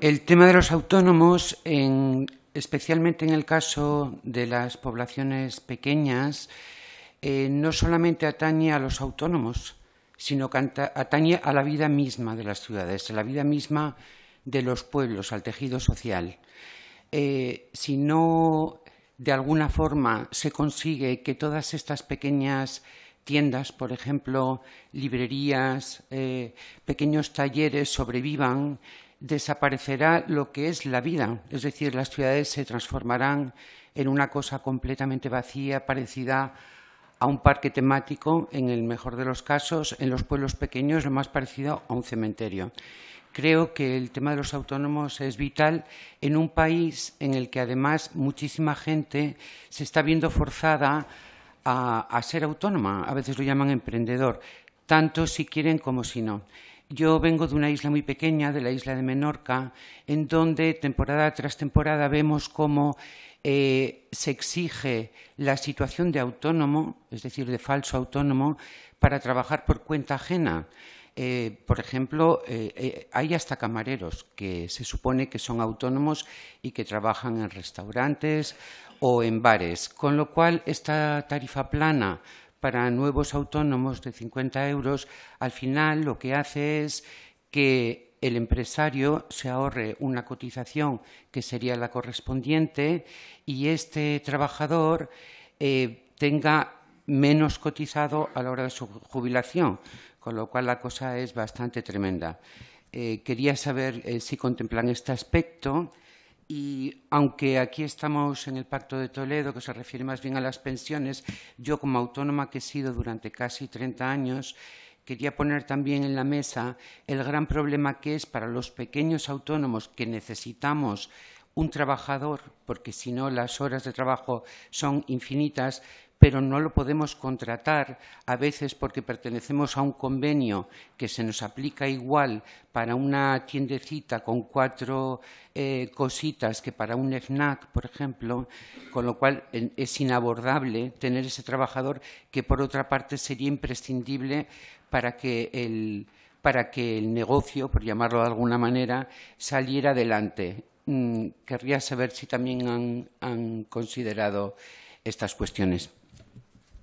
El tema de los autónomos, especialmente en el caso de las poblaciones pequeñas, eh, no solamente atañe a los autónomos, sino que atañe a la vida misma de las ciudades, a la vida misma de los pueblos, al tejido social. Eh, si no, de alguna forma, se consigue que todas estas pequeñas tiendas, por ejemplo, librerías, eh, pequeños talleres sobrevivan desaparecerá lo que es la vida, es decir, las ciudades se transformarán en una cosa completamente vacía, parecida a un parque temático, en el mejor de los casos, en los pueblos pequeños, lo más parecido a un cementerio. Creo que el tema de los autónomos es vital en un país en el que además muchísima gente se está viendo forzada a, ser autónoma, a veces lo llaman emprendedor, tanto si quieren como si no. Yo vengo de una isla muy pequeña, de la isla de Menorca, en donde temporada tras temporada vemos cómo eh, se exige la situación de autónomo, es decir, de falso autónomo, para trabajar por cuenta ajena. Eh, por ejemplo, eh, hay hasta camareros que se supone que son autónomos y que trabajan en restaurantes o en bares, con lo cual esta tarifa plana para nuevos autónomos de 50 euros, al final lo que hace es que el empresario se ahorre una cotización que sería la correspondiente y este trabajador eh, tenga menos cotizado a la hora de su jubilación, con lo cual la cosa es bastante tremenda. Eh, quería saber eh, si contemplan este aspecto y aunque aquí estamos en el Pacto de Toledo, que se refiere más bien a las pensiones, yo como autónoma que he sido durante casi 30 años, quería poner también en la mesa el gran problema que es para los pequeños autónomos que necesitamos un trabajador, porque si no las horas de trabajo son infinitas, pero no lo podemos contratar a veces porque pertenecemos a un convenio que se nos aplica igual para una tiendecita con cuatro eh, cositas que para un FNAC, por ejemplo, con lo cual es inabordable tener ese trabajador que, por otra parte, sería imprescindible para que el, negocio, por llamarlo de alguna manera, saliera adelante. Mm, querría saber si también han considerado estas cuestiones.